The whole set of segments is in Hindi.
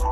Hello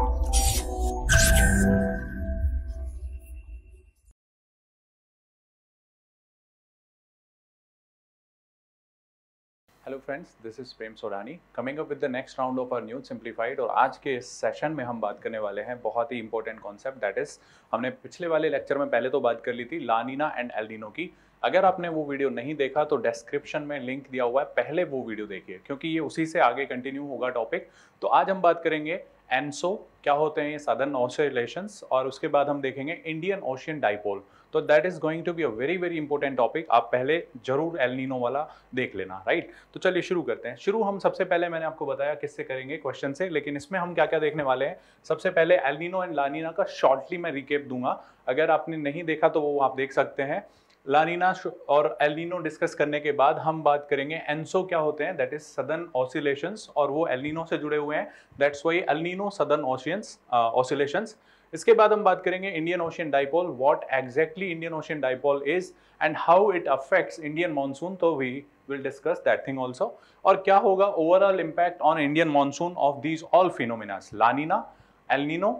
friends this is Prem Sodani coming up with the next round of our news simplified और आज के इस सेशन में हम बात करने वाले हैं बहुत ही इंपॉर्टेंट कॉन्सेप्ट दैट इज हमने पिछले वाले लेक्चर में पहले तो बात कर ली थी लानीना एंड एल्डिनो की अगर आपने वो वीडियो नहीं देखा तो डिस्क्रिप्शन में लिंक दिया हुआ है पहले वो वीडियो देखिए क्योंकि ये उसी से आगे कंटिन्यू होगा टॉपिक तो आज हम बात करेंगे एनसो क्या होते हैं ये सदर्न ऑसिलेशन और उसके बाद हम देखेंगे इंडियन ओशियन डाइपोल तो that is going to be a very very important topic आप पहले जरूर एलनिनो वाला देख लेना राइट तो चलिए शुरू करते हैं शुरू हम सबसे पहले मैंने आपको बताया किससे करेंगे क्वेश्चन से लेकिन इसमें हम क्या क्या देखने वाले हैं सबसे पहले एलनिनो एंड लानिना का शॉर्टली मैं रिकेप दूंगा अगर आपने नहीं देखा तो वो आप देख सकते हैं लानीना और एलिनो डिस्कस करने के बाद हम बात करेंगे एनसो क्या होते हैं दैट इज सदन ऑसिलेशंस और वो एलिनो से जुड़े हुए हैं दैट्स वाई एलिनो सदन ओशियंस ऑसिलेशंस इसके बाद हम बात करेंगे Indian Ocean dipole what exactly Indian Ocean dipole is and how it affects Indian monsoon तो we will discuss that thing also और क्या होगा overall impact on Indian monsoon of these all phenomenas La Nina El Nino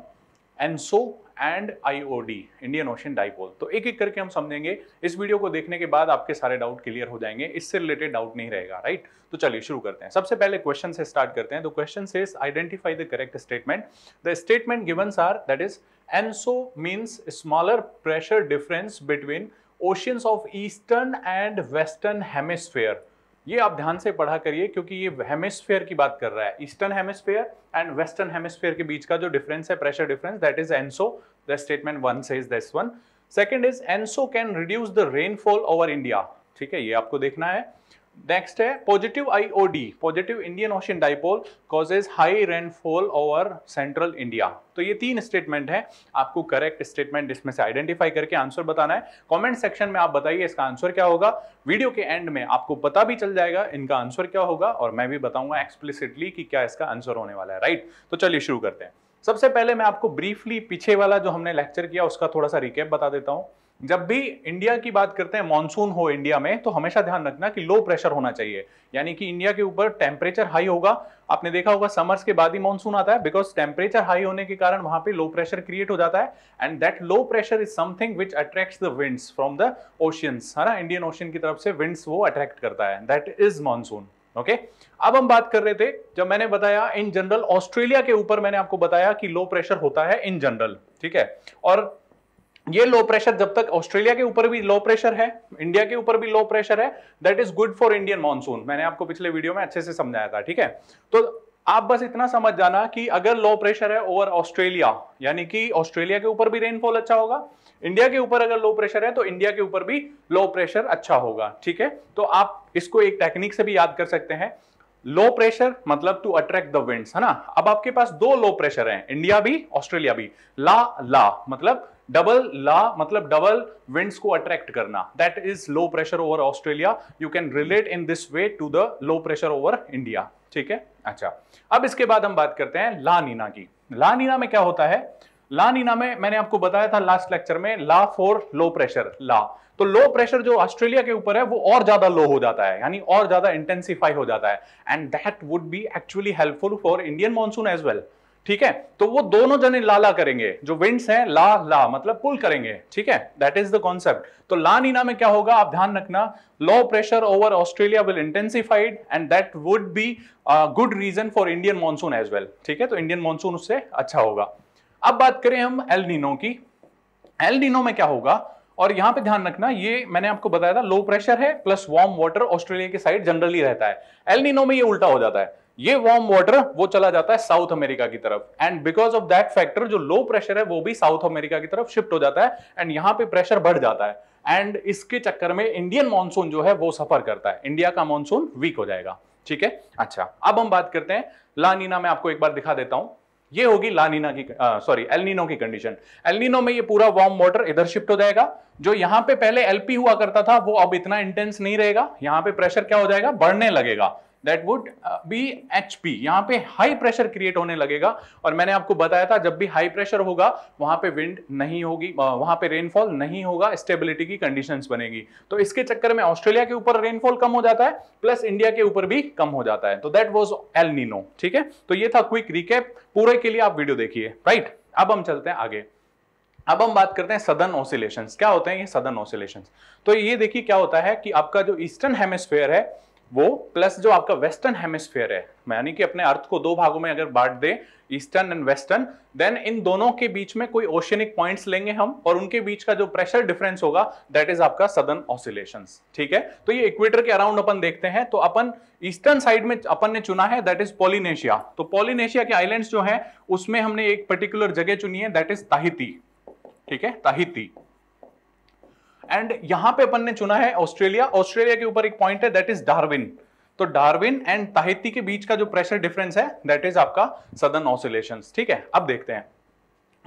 ENSO and IOD Indian Ocean dipole तो एक एक करके हम समझेंगे इस वीडियो को देखने के बाद आपके सारे डाउट क्लियर हो जाएंगे इससे रिलेटेड डाउट नहीं रहेगा राइट तो चलिए शुरू करते हैं सबसे पहले क्वेश्चन से स्टार्ट करते हैं तो क्वेश्चन से identify the correct statement the statement given are that is ENSO means smaller pressure difference between oceans of eastern and western hemisphere ये आप ध्यान से पढ़ा करिए क्योंकि ये हेमिस्फेयर की बात कर रहा है eastern hemisphere and western hemisphere के बीच का जो डिफरेंस है pressure difference that is ENSO the statement one से is this one second is ENSO can reduce the rainfall over India ठीक है ये आपको देखना है नेक्स्ट है positive IOD positive Indian Ocean dipole causes high rainfall over central India तो ये तीन स्टेटमेंट है आपको करेक्ट स्टेटमेंट इसमें से आइडेंटिफाई करके आंसर बताना है कमेंट सेक्शन में आप बताइए इसका आंसर क्या होगा वीडियो के एंड में आपको पता भी चल जाएगा इनका आंसर क्या होगा और मैं भी बताऊंगा एक्सप्लिसिटली कि क्या इसका आंसर होने वाला है राइट तो चलिए शुरू करते हैं सबसे पहले मैं आपको ब्रीफली पीछे वाला जो हमने लेक्चर किया उसका थोड़ा सा रिकेप बता देता हूँ जब भी इंडिया की बात करते हैं मानसून हो इंडिया में तो हमेशा ध्यान रखना कि लो प्रेशर होना चाहिए यानी कि इंडिया के ऊपर टेम्परेचर हाई होगा आपने देखा होगा समर्स के बाद ही मानसून आता है बिकॉज टेम्परेचर हाई होने के कारण वहां पे लो प्रेशर क्रिएट हो जाता है and that low pressure is something which attracts the winds from the oceans है ना इंडियन ओशियन की तरफ से विंड्स वो अट्रैक्ट करता है that is monsoon okay okay? अब हम बात कर रहे थे जब मैंने बताया इन जनरल ऑस्ट्रेलिया के ऊपर मैंने आपको बताया कि लो प्रेशर होता है इन जनरल ठीक है और ये लो प्रेशर जब तक ऑस्ट्रेलिया के ऊपर भी लो प्रेशर है इंडिया के ऊपर भी लो प्रेशर है that is good for Indian monsoon मैंने आपको पिछले वीडियो में अच्छे से समझाया था ठीक है तो आप बस इतना समझ जाना कि अगर लो प्रेशर है ओवर ऑस्ट्रेलिया यानी कि ऑस्ट्रेलिया के ऊपर भी रेनफॉल अच्छा होगा इंडिया के ऊपर अगर लो प्रेशर है तो इंडिया के ऊपर भी लो प्रेशर अच्छा होगा ठीक है तो आप इसको एक टेक्निक से भी याद कर सकते हैं लो प्रेशर मतलब टू अट्रैक्ट द विंड्स है ना अब आपके पास दो लो प्रेशर हैं इंडिया भी ऑस्ट्रेलिया भी ला ला मतलब डबल ला मतलब डबल विंड्स को अट्रैक्ट करना that is low pressure over Australia you can relate in this way to the low pressure over India ठीक है अच्छा अब इसके बाद हम बात करते हैं ला नीना की ला नीना में क्या होता है ला नीना में मैंने आपको बताया था लास्ट लेक्चर में ला फॉर लो प्रेशर ला तो लो प्रेशर जो ऑस्ट्रेलिया के ऊपर है वो और ज्यादा लो हो जाता है यानी और ज्यादा इंटेंसिफाई हो जाता है and that would be actually helpful for Indian monsoon as well ठीक है तो वो दोनों जने लाला करेंगे जो विंड्स हैं ला ला मतलब पुल करेंगे ठीक है दैट इज द कॉन्सेप्ट तो ला नीना में क्या होगा आप ध्यान रखना low pressure over Australia will intensified and that would be good reason for Indian monsoon as well ठीक है तो इंडियन मॉनसून उससे अच्छा होगा अब बात करें हम एल नीनो की एल नीनो में क्या होगा और यहां पे ध्यान रखना ये मैंने आपको बताया था लो प्रेशर है प्लस वार्म वाटर ऑस्ट्रेलिया के साइड जनरली रहता है एलनिनो में ये उल्टा हो जाता है ये वार्म वाटर वो चला जाता है साउथ अमेरिका की तरफ and because of that factor जो लो प्रेशर है वो भी साउथ अमेरिका की तरफ शिफ्ट हो जाता है एंड यहां पे प्रेशर बढ़ जाता है एंड इसके चक्कर में इंडियन मानसून जो है वो सफर करता है इंडिया का मानसून वीक हो जाएगा ठीक है अच्छा अब हम बात करते हैं लानीना मैं आपको एक बार दिखा देता हूं ये होगी लानीना की सॉरी एलनीनो की कंडीशन एलनीनो में ये पूरा वार्म वाटर इधर शिफ्ट हो जाएगा जो यहां पे पहले एलपी हुआ करता था वो अब इतना इंटेंस नहीं रहेगा यहां पे प्रेशर क्या हो जाएगा बढ़ने लगेगा that would be H P यहाँ पे हाई प्रेशर क्रिएट होने लगेगा और मैंने आपको बताया था जब भी हाई प्रेशर होगा वहाँ पे विंड नहीं होगी वहाँ पे रेनफॉल नहीं होगा स्टेबिलिटी की कंडीशंस बनेगी तो इसके चक्कर में ऑस्ट्रेलिया के ऊपर रेनफॉल कम हो जाता है प्लस इंडिया के ऊपर भी कम हो जाता है तो दैट वॉज एल नीनो ठीक है तो ये था क्विक रिकेप पूरे के लिए आप वीडियो देखिए राइट अब हम चलते हैं आगे अब हम बात करते हैं सदन ऑसिलेशन क्या होते हैं ये सदन ऑसिलेशन तो ये देखिए क्या होता है कि आपका जो ईस्टर्न हेमेस्फेयर है वो प्लस जो आपका वेस्टर्न हेमिस्फेयर है यानी कि अपने अर्थ को दो भागों में अगर बांट दे ईस्टर्न एंड वेस्टर्न देन इन दोनों के बीच में कोई ओशनिक पॉइंट्स लेंगे हम और उनके बीच का जो प्रेशर डिफरेंस होगा दैट इज आपका सदन ऑसिलेशन ठीक है तो ये इक्वेटर के अराउंड अपन देखते हैं तो अपन ईस्टर्न साइड में अपन ने चुना है दैट इज पॉलिनेशिया तो पॉलिनेशिया के आईलैंड जो है उसमें हमने एक पर्टिकुलर जगह चुनी है दैट इज ताहिती ठीक है ताहिती एंड यहां पे अपन ने चुना है ऑस्ट्रेलिया ऑस्ट्रेलिया के ऊपर एक पॉइंट है दैट इज डार्विन तो डार्विन एंड ताहिती के बीच का जो प्रेशर डिफरेंस है दैट इज आपका सदन ऑसिलेशन ठीक है अब देखते हैं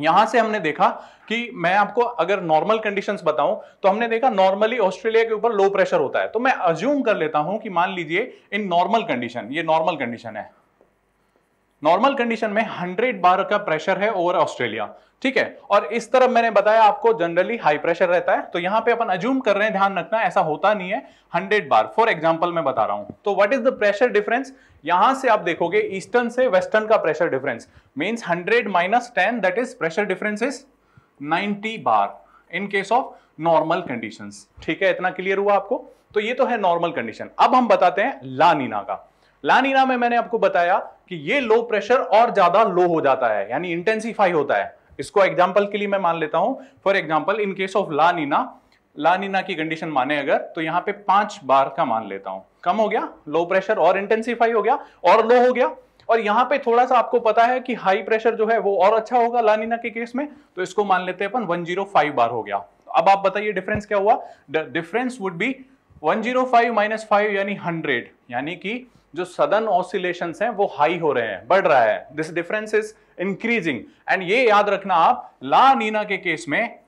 यहां से हमने देखा कि मैं आपको अगर नॉर्मल कंडीशंस बताऊं तो हमने देखा नॉर्मली ऑस्ट्रेलिया के ऊपर लो प्रेशर होता है तो मैं अज्यूम कर लेता हूं कि मान लीजिए इन नॉर्मल कंडीशन ये नॉर्मल कंडीशन है नॉर्मल कंडीशन में हंड्रेड बार का प्रेशर है ओवर ऑस्ट्रेलिया ठीक है और इस तरफ मैंने बताया आपको जनरली हाई प्रेशर रहता है तो यहां पे अपन अज्यूम कर रहे हैं ध्यान रखना ऐसा होता नहीं है हंड्रेड बार फॉर एग्जांपल मैं बता रहा हूं तो what is the pressure difference यहां से आप देखोगे ईस्टर्न से वेस्टर्न का pressure difference means hundred minus ten that is pressure difference is ninety bar in case of normal conditions ठीक है इतना क्लियर हुआ आपको तो ये तो है नॉर्मल कंडीशन अब हम बताते हैं लानीना का लानीना में मैंने आपको बताया कि ये लो प्रेशर और ज्यादा लो हो जाता है यानी इंटेंसिफाई होता है इसको एग्जाम्पल के लिए मैं मान लेता हूं for example in case of La Nina La Nina की कंडीशन माने अगर तो यहां पे पांच बार का मान लेता हूं कम हो गया लो प्रेशर और इंटेंसिफाई हो गया और लो हो गया और यहां पे थोड़ा सा आपको पता है कि हाई प्रेशर जो है वो और अच्छा होगा लानीना के केस में तो इसको मान लेते हैं अपन 105 बार हो गया अब आप बताइए डिफरेंस क्या हुआ difference would be 105 zero five minus five यानी हंड्रेड यानी कि जो सदन ऑसिलेशन हैं वो हाई हो रहे हैं बढ़ रहा है this difference is increasing and ये याद रखना आप ला नीना के केस में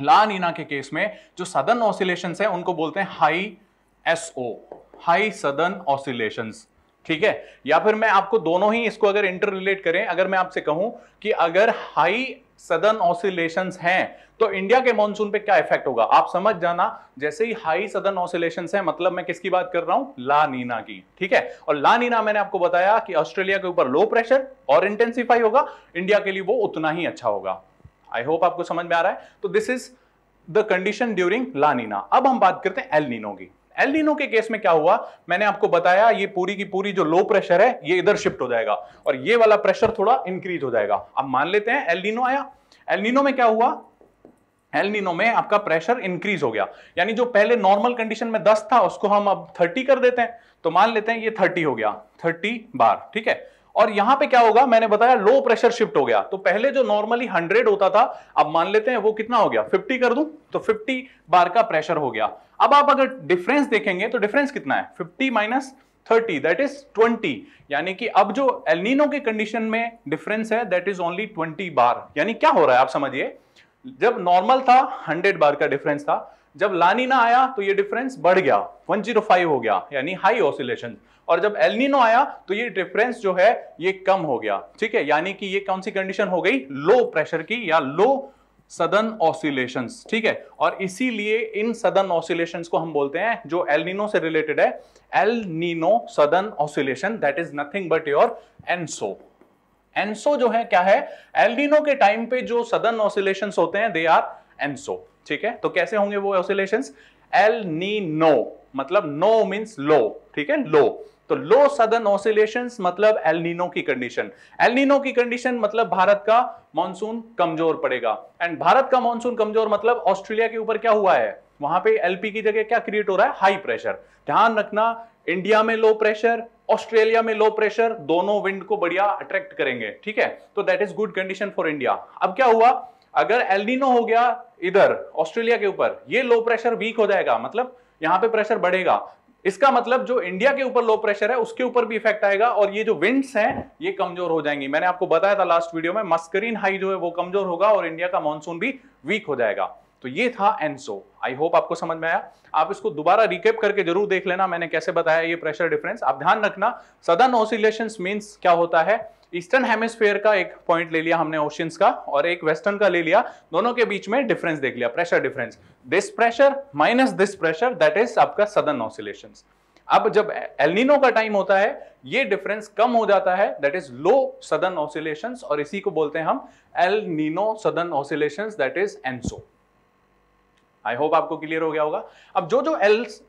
ला नीना के केस में जो सदन ऑसिलेशन हैं उनको बोलते हैं high SO high southern oscillation ठीक है या फिर मैं आपको दोनों ही इसको अगर इंटर करें अगर मैं आपसे कहूं कि अगर हाई सदन ऑसिलेशंस हैं तो इंडिया के मॉनसून पे क्या इफेक्ट होगा आप समझ जाना जैसे ही हाई सदन ऑसिलेशन है मतलब मैं किसकी बात कर रहा हूं ला नीना की ठीक है और ला नीना मैंने आपको बताया कि ऑस्ट्रेलिया के ऊपर लो प्रेशर और इंटेंसिफाई होगा इंडिया के लिए वो उतना ही अच्छा होगा आई होप आपको समझ में आ रहा है तो this is the condition during La Nina अब हम बात करते हैं एल नीनो की एलिनो के केस में क्या हुआ मैंने आपको बताया ये पूरी की पूरी जो लो प्रेशर है ये इधर शिफ्ट हो जाएगा और ये वाला प्रेशर थोड़ा इंक्रीज हो जाएगा अब मान लेते हैं एलिनो आया एलिनो में क्या हुआ एलिनो में आपका प्रेशर इंक्रीज हो गया यानी जो पहले नॉर्मल कंडीशन में दस था उसको हम अब थर्टी कर देते हैं तो मान लेते हैं ये थर्टी हो गया थर्टी बार ठीक है और यहां पे क्या होगा मैंने बताया लो प्रेशर शिफ्ट हो गया तो पहले जो नॉर्मली 100 होता था अब मान लेते हैं वो कितना हो गया 50 कर दूं तो 50 बार का प्रेशर हो गया अब आप अगर डिफरेंस देखेंगे तो डिफरेंस कितना है fifty minus thirty that is twenty यानी कि अब जो एलिनो के कंडीशन में डिफरेंस है that is only twenty bar यानी क्या हो रहा है आप समझिए जब नॉर्मल था हंड्रेड बार का डिफरेंस था जब लानीना आया तो ये डिफरेंस बढ़ गया 105 हो गया यानी हाई ऑसिलेशन और जब एलिनो आया तो ये डिफरेंस जो है ये कम हो गया ठीक है यानी कि ये कौन सी कंडीशन हो गई लो प्रेशर की या लो सदन ऑसिलेशंस ठीक है और इसीलिए इन सदन ऑसिलेशंस को हम बोलते हैं जो एलनिनो से रिलेटेड है El Nino southern oscillation that is nothing but your ENSO ENSO जो है क्या है एलनिनो के टाइम पे जो सदन ऑसिलेशंस होते हैं दे आर एनसो ठीक है तो कैसे होंगे वो ऑसिलेशंस एल नीनो मतलब नो मींस लो ठीक है लो तो लो सदन ऑसिलेशन मतलब एलनीनो की कंडीशन एलनीनो की कंडीशन मतलब भारत का मानसून कमजोर पड़ेगा एंड भारत का मानसून कमजोर मतलब ऑस्ट्रेलिया के ऊपर क्या हुआ है वहां पे एलपी की जगह क्या क्रिएट हो रहा है हाई प्रेशर ध्यान रखना इंडिया में लो प्रेशर ऑस्ट्रेलिया में लो प्रेशर दोनों विंड को बढ़िया अट्रैक्ट करेंगे ठीक है तो that is good condition for India अब क्या हुआ अगर एलनिनो हो गया इधर ऑस्ट्रेलिया के ऊपर ये लो प्रेशर वीक हो जाएगा मतलब यहां पे प्रेशर बढ़ेगा इसका मतलब जो इंडिया के ऊपर लो प्रेशर है उसके ऊपर भी इफेक्ट आएगा और ये जो विंड्स हैं ये कमजोर हो जाएंगी मैंने आपको बताया था लास्ट वीडियो में मस्करीन हाई जो है वो कमजोर होगा और इंडिया का मानसून भी वीक हो जाएगा तो ये था एनसो आई होप आपको समझ में आया आप इसको दोबारा रिकेप करके जरूर देख लेना मैंने कैसे बताया ये प्रेशर डिफरेंस आप ध्यान रखना सदन ऑसिलेशन मीन्स क्या होता है ईस्टर्न हेमिस्फेयर का एक पॉइंट ले लिया हमने ओशियंस का और एक वेस्टर्न का ले लिया दोनों के बीच में डिफरेंस देख लिया pressure difference this pressure minus this pressure that is आपका सदन ऑसिलेशन अब जब एलनिनो का टाइम होता है ये डिफरेंस कम हो जाता है दैट इज लो सदन ऑसिलेशन और इसी को बोलते हैं हम El Nino southern oscillation that is ENSO I hope आपको क्लियर हो गया होगा अब जो जो एल्स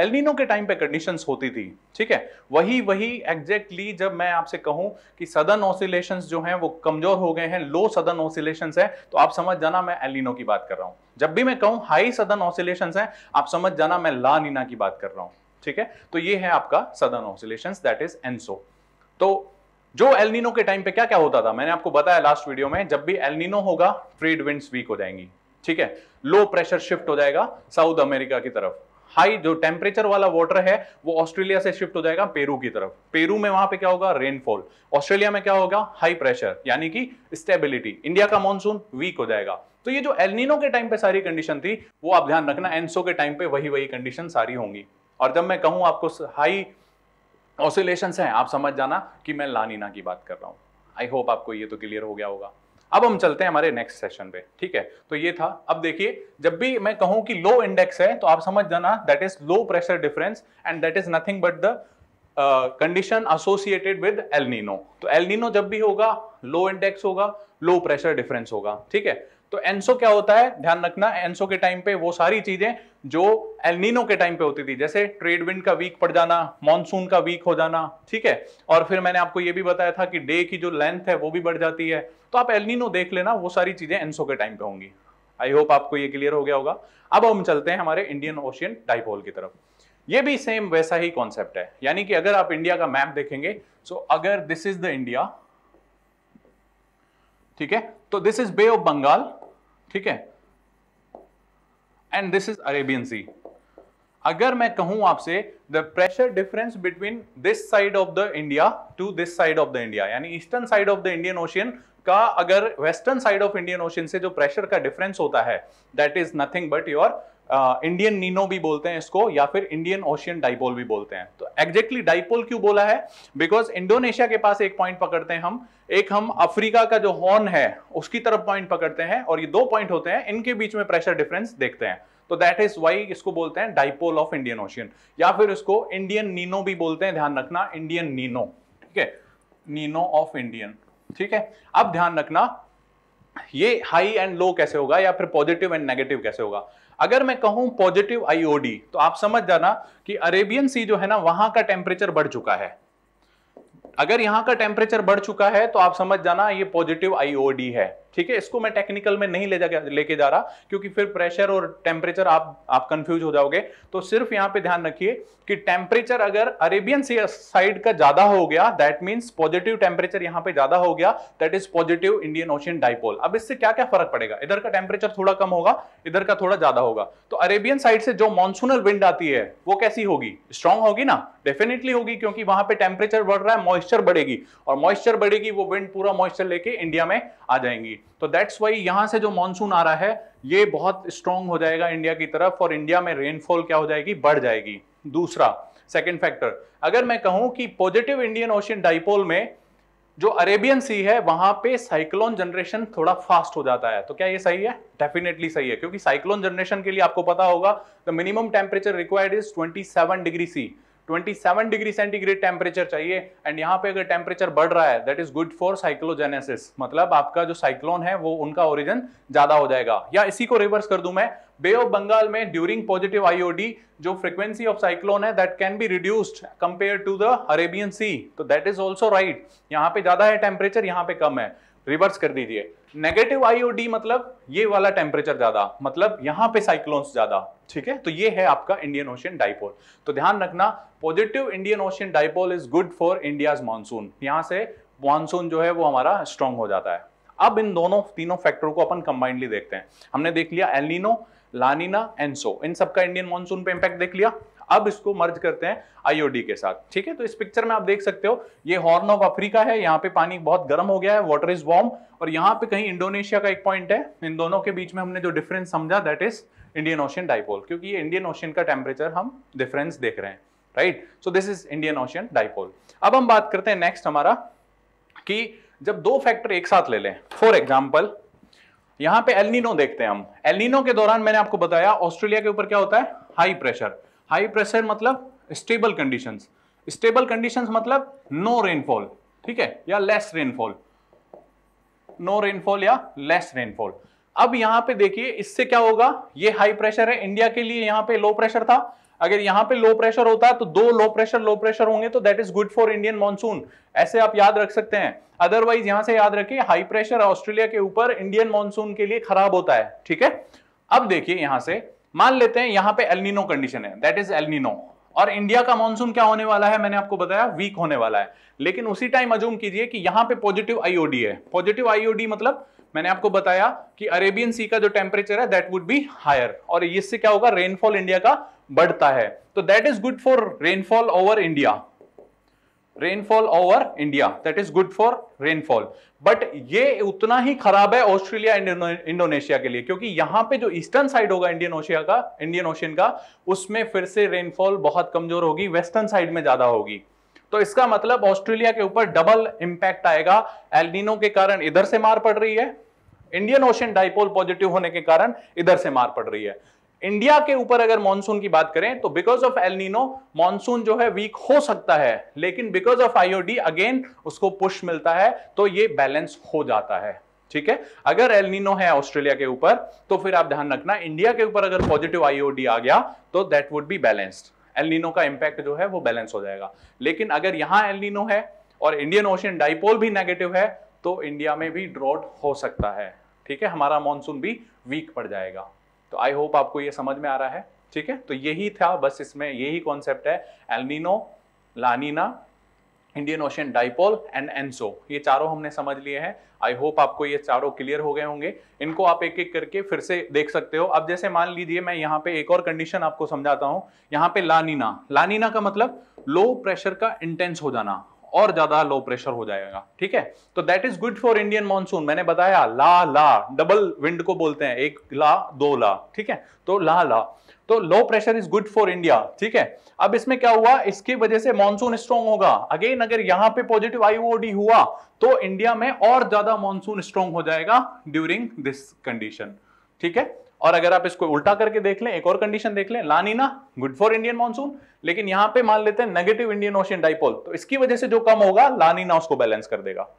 एलनिनो के टाइम पे कंडीशंस होती थी ठीक है वही वही एग्जैक्टली जब मैं आपसे कहूं कि सदन ऑसिलेशंस जो हैं वो कमजोर हो गए हैं लो सदन ऑसिलेशंस है तो आप समझ जाना मैं एलिनो की बात कर रहा हूं जब भी मैं कहूं हाई सदन ऑसिलेशंस है आप समझ जाना मैं ला नीना की बात कर रहा हूं ठीक है तो ये है आपका सदन ऑसिलेशंस दैट इज एनसो तो जो एलनिनो के टाइम पे क्या क्या होता था मैंने आपको बताया लास्ट वीडियो में जब भी एलनिनो होगा ट्रेड विंड्स वीक हो जाएंगी ठीक है लो प्रेशर शिफ्ट हो जाएगा साउथ अमेरिका की तरफ हाई जो टेम्परेचर वाला वाटर है वो ऑस्ट्रेलिया से शिफ्ट हो जाएगा पेरू की तरफ पेरू में वहां पे क्या होगा रेनफॉल ऑस्ट्रेलिया में क्या होगा हाई प्रेशर यानी कि स्टेबिलिटी इंडिया का मानसून वीक हो जाएगा तो ये जो एलनिनो के टाइम पे सारी कंडीशन थी वो आप ध्यान रखना एनसो के टाइम पे वही वही कंडीशन सारी होंगी और जब मैं कहूं आपको हाई ऑसिलेशन है आप समझ जाना कि मैं लानीना की बात कर रहा हूं आई होप आपको ये तो क्लियर हो गया होगा अब हम चलते हैं हमारे नेक्स्ट सेशन पे ठीक है तो ये था अब देखिए जब भी मैं कहूं कि लो इंडेक्स है तो आप समझ जाना that is low pressure difference and that is nothing but the condition associated with El Nino तो एलनीनो जब भी होगा लो इंडेक्स होगा लो प्रेशर डिफरेंस होगा ठीक है तो एनसो क्या होता है ध्यान रखना एनसो के टाइम पे वो सारी चीजें जो एलनिनो के टाइम पे होती थी जैसे ट्रेड विंड का वीक पड़ जाना मॉनसून का वीक हो जाना ठीक है और फिर मैंने आपको ये भी बताया था कि डे की जो लेंथ है वो भी बढ़ जाती है तो आप एलनिनो देख लेना वो सारी चीजें एनसो के टाइम पे होंगी आई होप आपको ये क्लियर हो गया होगा अब हम चलते हैं हमारे इंडियन ओशियन डाइपोल की तरफ ये भी सेम वैसा ही कॉन्सेप्ट है यानी कि अगर आप इंडिया का मैप देखेंगे सो अगर दिस इज द इंडिया ठीक है तो this is Bay of Bengal ठीक है and this is Arabian Sea अगर मैं कहूं आपसे the pressure difference between this side of the India to this side of the India यानी eastern side of the Indian Ocean का अगर western side of Indian Ocean से जो प्रेशर का डिफरेंस होता है that is nothing but your Indian Nino भी बोलते हैं इसको या फिर इंडियन ओशियन डाइपोल भी बोलते हैं तो एग्जैक्टली डाइपोल क्यों बोला है बिकॉज इंडोनेशिया के पास एक पॉइंट पकड़ते हैं हम एक हम अफ्रीका का जो हॉर्न है उसकी तरफ पॉइंट पकड़ते हैं और ये दो पॉइंट होते हैं इनके बीच में प्रेशर डिफरेंस देखते हैं तो दैट इज वाई इसको बोलते हैं डाइपोल ऑफ इंडियन ओशियन या फिर इसको इंडियन नीनो भी बोलते हैं ध्यान रखना इंडियन नीनो ठीक है नीनो ऑफ इंडियन ठीक है अब ध्यान रखना ये हाई एंड लो कैसे होगा या फिर पॉजिटिव एंड नेगेटिव कैसे होगा अगर मैं कहूं पॉजिटिव आईओडी तो आप समझ जाना कि अरेबियन सी जो है ना वहां का टेम्परेचर बढ़ चुका है अगर यहां का टेम्परेचर बढ़ चुका है तो आप समझ जाना ये पॉजिटिव आईओडी है ठीक है इसको मैं टेक्निकल में नहीं ले जा लेके जा रहा क्योंकि फिर प्रेशर और टेम्परेचर आप आप कंफ्यूज हो जाओगे तो सिर्फ यहां पे ध्यान रखिए कि टेम्परेचर अगर अरेबियन साइड का ज्यादा हो गया दैट मीन्स पॉजिटिव टेम्परेचर यहां पे ज्यादा हो गया that is positive Indian Ocean dipole अब इससे क्या क्या फर्क पड़ेगा इधर का टेम्परेचर थोड़ा कम होगा इधर का थोड़ा ज्यादा होगा तो अरेबियन साइड से जो मानसूनल विंड आती है वो कैसी होगी स्ट्रांग होगी ना डेफिनेटली होगी क्योंकि वहां पर टेम्परेचर बढ़ रहा है मॉइस्चर बढ़ेगी और मॉइस्चर बढ़ेगी वो विंड पूरा मॉइस्चर लेके इंडिया में आ जाएंगी तो दैट्स वाई यहां से जो मानसून आ रहा है ये बहुत स्ट्रांग हो जाएगा इंडिया की तरफ और इंडिया में रेनफॉल क्या हो जाएगी बढ़ जाएगी दूसरा सेकेंड फैक्टर अगर मैं कहूं कि पॉजिटिव इंडियन ओशियन डाइपोल में जो अरेबियन सी है वहां पे साइक्लोन जनरेशन थोड़ा फास्ट हो जाता है तो क्या ये सही है डेफिनेटली सही है क्योंकि साइक्लोन जनरेशन के लिए आपको पता होगा the minimum temperature required is 27 degree C 27 degree centigrade temperature चाहिए एंड यहाँ पे अगर टेम्परेचर बढ़ रहा है that is good for cyclogenesis मतलब आपका जो साइक्लोन है वो उनका ओरिजिन ज्यादा हो जाएगा या इसी को रिवर्स कर दू मैं बे ऑफ बंगाल में ड्यूरिंग पॉजिटिव आईओडी जो फ्रीक्वेंसी ऑफ साइक्लोन है that can be reduced compare to the Arabian Sea तो दैट इज ऑल्सो राइट यहाँ पे ज्यादा है टेम्परेचर यहाँ पे कम है रिवर्स कर दीजिए नेगेटिव आईओडी मतलब ये वाला टेम्परेचर ज्यादा मतलब यहां पे साइक्लोन्स ज्यादा ठीक है तो ये है आपका इंडियन ओशियन डाइपोल तो ध्यान रखना positive Indian Ocean dipole is good for India's monsoon यहां से मानसून जो है वो हमारा स्ट्रांग हो जाता है अब इन दोनों तीनों फैक्टर को अपन कंबाइंडली देखते हैं हमने देख लिया एलिनो लानिना एनसो इन सबका इंडियन मानसून पे इंपैक्ट देख लिया अब इसको मर्ज करते हैं आईओडी के साथ ठीक है तो इस पिक्चर में आप देख सकते हो ये हॉर्न ऑफ अफ्रीका है यहाँ पे पानी बहुत गर्म हो गया है वाटर इज वॉर्म और यहाँ पे कहीं इंडोनेशिया का एक पॉइंट है इन दोनों के बीच में हमने जो डिफरेंस समझा that is Indian Ocean dipole क्योंकि ये इंडियन ओशियन का टेम्परेचर हम डिफरेंस देख रहे हैं right so this is Indian Ocean dipole अब हम बात करते हैं नेक्स्ट हमारा कि जब दो फैक्टर एक साथ ले लें फॉर एग्जाम्पल यहां पे एलनिनो देखते हैं हम एलनिनो के दौरान मैंने आपको बताया ऑस्ट्रेलिया के ऊपर क्या होता है हाई प्रेशर हाई प्रेशर मतलब स्टेबल कंडीशंस स्टेबल कंडीशंस मतलब नो रेनफॉल ठीक है या लेस रेनफॉल नो रेनफॉल या लेस रेनफॉल अब यहां पे देखिए इससे क्या होगा ये हाई प्रेशर है इंडिया के लिए यहां पे लो प्रेशर था अगर यहां पे लो प्रेशर होता तो दो लो प्रेशर लो प्रेशर होंगे तो that is good for Indian monsoon ऐसे आप याद रख सकते हैं अदरवाइज यहां से याद रखिए हाई प्रेशर ऑस्ट्रेलिया के ऊपर इंडियन मानसून के लिए खराब होता है ठीक है अब देखिए यहां से मान लेते हैं यहां पे एलनिनो कंडीशन है दैट इज एलनिनो और इंडिया का मानसून क्या होने वाला है मैंने आपको बताया वीक होने वाला है लेकिन उसी टाइम अजूम कीजिए कि यहाँ पे पॉजिटिव आईओडी है पॉजिटिव आईओडी मतलब मैंने आपको बताया कि अरेबियन सी का जो टेम्परेचर है दैट वुड बी हायर और इससे क्या होगा रेनफॉल इंडिया का बढ़ता है तो that is good for rainfall over India rainfall over India that is good for rainfall but ये उतना ही खराब है ऑस्ट्रेलिया इंडोनेशिया के लिए क्योंकि यहां पे जो ईस्टर्न साइड होगा इंडियन ओशिया का इंडियन ओशियन का उसमें फिर से रेनफॉल बहुत कमजोर होगी वेस्टर्न साइड में ज्यादा होगी तो इसका मतलब ऑस्ट्रेलिया के ऊपर डबल इंपैक्ट आएगा एलडीनो के कारण इधर से मार पड़ रही है इंडियन ओशन डाइपोल पॉजिटिव होने के कारण इधर से मार पड़ रही है इंडिया के ऊपर अगर मानसून की बात करें तो बिकॉज ऑफ एलनिनो मॉनसून जो है वीक हो सकता है लेकिन बिकॉज ऑफ आईओडी अगेन उसको पुश मिलता है तो ये बैलेंस हो जाता है ठीक है अगर एलनिनो है ऑस्ट्रेलिया के ऊपर तो फिर आप ध्यान रखना इंडिया के ऊपर अगर पॉजिटिव आईओडी आ गया तो that would be balanced El Nino का इंपैक्ट जो है वो बैलेंस हो जाएगा लेकिन अगर यहां एलनिनो है और इंडियन ओशन डाइपोल भी नेगेटिव है तो इंडिया में भी ड्रॉट हो सकता है ठीक है हमारा मानसून भी वीक पड़ जाएगा तो आई होप आपको ये समझ में आ रहा है ठीक है तो यही था बस इसमें यही कॉन्सेप्ट है El Nino La Nina Indian Ocean dipole and ENSO ये चारों हमने समझ लिए हैं आई होप आपको ये चारों क्लियर हो गए होंगे इनको आप एक एक करके फिर से देख सकते हो अब जैसे मान लीजिए मैं यहाँ पे एक और कंडीशन आपको समझाता हूँ यहाँ पे लानीना लानीना का मतलब लो प्रेशर का इंटेंस हो जाना और ज्यादा लो प्रेशर हो जाएगा ठीक है तो that is good for Indian monsoon मैंने बताया ला ला डबल विंड को बोलते हैं एक ला दो ला ठीक है तो ला ला तो low pressure is good for India ठीक है अब इसमें क्या हुआ इसकी वजह से मानसून स्ट्रांग होगा अगेन अगर यहां पे पॉजिटिव आईओडी हुआ तो इंडिया में और ज्यादा मानसून स्ट्रांग हो जाएगा ड्यूरिंग दिस कंडीशन ठीक है और अगर आप इसको उल्टा करके देख लें एक और कंडीशन देख लें La Nina good for Indian monsoon लेकिन यहां पे मान लेते हैं नेगेटिव इंडियन ओशियन डाइपोल तो इसकी वजह से जो कम होगा लानीना उसको बैलेंस कर देगा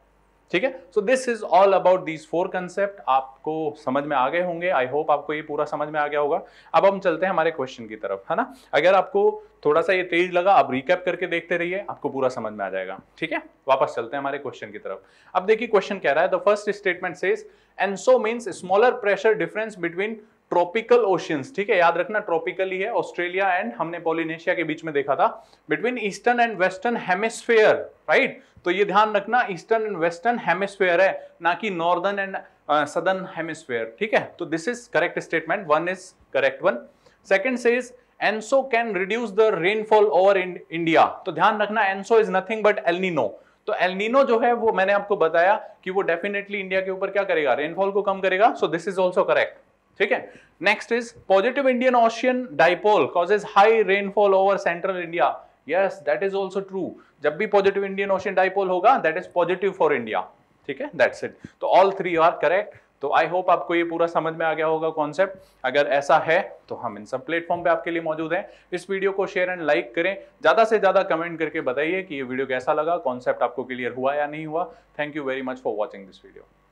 ठीक है so this is all about these four concept आपको समझ में आ गए होंगे आई होप आपको ये पूरा समझ में आ गया होगा अब हम चलते हैं हमारे क्वेश्चन की तरफ है ना अगर आपको थोड़ा सा ये तेज लगा आप रिकैप करके देखते रहिए आपको पूरा समझ में आ जाएगा ठीक है वापस चलते हैं हमारे क्वेश्चन की तरफ अब देखिए क्वेश्चन कह रहा है the first statement says and so means smaller pressure difference between tropical oceans ठीक है याद रखना ट्रॉपिकल ही है ऑस्ट्रेलिया एंड हमने पोलिनेशिया के बीच में देखा था between eastern and western hemisphere right तो ये ध्यान रखना ईस्टर्न एंड वेस्टर्न हेमिस्फेयर है ना कि नॉर्दर्न एंड सदर्न हेमिस्फेयर ठीक है तो this is correct statement one is correct one second से is ENSO can reduce the rainfall over India तो ध्यान रखना ENSO is nothing but El Nino तो एलनिनो जो है वो मैंने आपको बताया कि वो डेफिनेटली इंडिया के ऊपर क्या करेगा रेनफॉल को कम करेगा so this is also correct ठीक है next is positive Indian Ocean dipole causes high rainfall over central India yes that is also true जब भी पॉजिटिव इंडियन ओशियन डाइपोल होगा that is positive for India ठीक है दैट्स इट तो ऑल थ्री आर करेक्ट तो आई होप आपको ये पूरा समझ में आ गया होगा कॉन्सेप्ट अगर ऐसा है तो हम इन सब प्लेटफॉर्म पे आपके लिए मौजूद हैं इस वीडियो को शेयर एंड लाइक करें ज़्यादा से ज़्यादा कमेंट करके बताइए कि ये वीडियो कैसा लगा कॉन्सेप्ट आपको क्लियर हुआ या नहीं हुआ thank you very much for watching this video